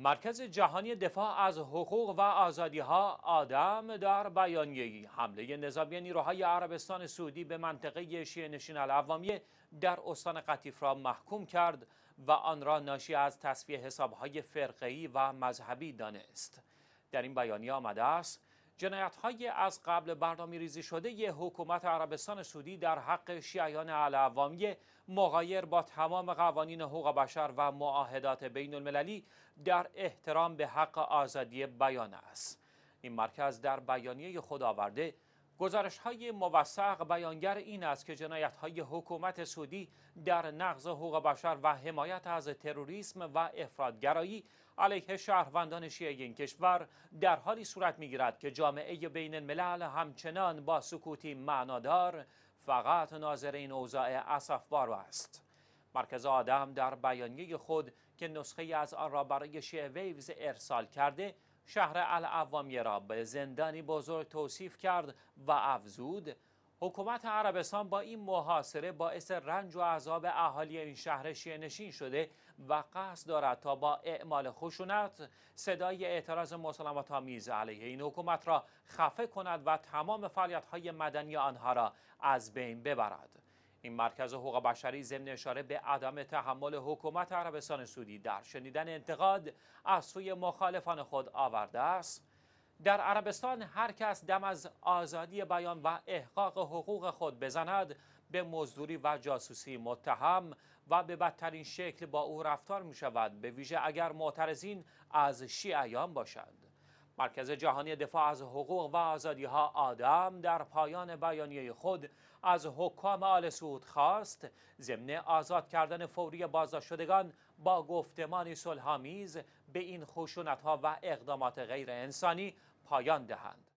مرکز جهانی دفاع از حقوق و آزادی ها آدم در بیانیه‌ای حمله نظامی نیروهای عربستان سعودی به منطقه شیعه نشین العوامیه در استان قطیف را محکوم کرد و آن را ناشی از تصفیه حسابهای فرقه‌ای و مذهبی دانست در این بیانیه آمده است جنایت از قبل برنامه ریزی شده یه حکومت عربستان سعودی در حق شیعیان علوامی مغایر با تمام قوانین حقوق بشر و معاهدات بین المللی در احترام به حق آزادی بیان است. این مرکز در بیانیه خود گزارش های موثق بیانگر این است که جنایت های حکومت سعودی در نقض حقوق بشر و حمایت از تروریسم و افرادگرایی علیه شهروندان شیعه این کشور در حالی صورت میگیرد که جامعه بین الملل همچنان با سکوتی معنادار فقط ناظر این اوضاع بارو است. مرکز آدم در بیانیه خود که نسخه از آن را برای شیعه ویوز ارسال کرده شهر العوامیه را به زندانی بزرگ توصیف کرد و افزود حکومت عربستان با این محاصره باعث رنج و عذاب اهالی این شهر شینشین شده و قصد دارد تا با اعمال خشونت صدای اعتراض مسلمت آمیز علیه این حکومت را خفه کند و تمام فعالیت های مدنی آنها را از بین ببرد. این مرکز حقوق بشری ضمن اشاره به عدم تحمل حکومت عربستان سعودی در شنیدن انتقاد از سوی مخالفان خود آورده است در عربستان هر کس دم از آزادی بیان و احقاق حقوق خود بزند به مزدوری و جاسوسی متهم و به بدترین شکل با او رفتار می شود به ویژه اگر معترضین از شیعیان باشند مرکز جهانی دفاع از حقوق و آزادی ها آدم در پایان بیانیه خود از حکام آل سعود خواست ضمن آزاد کردن فوری بازداشت شدگان با گفتمانی صلحآمیز به این خشونت ها و اقدامات غیر انسانی پایان دهند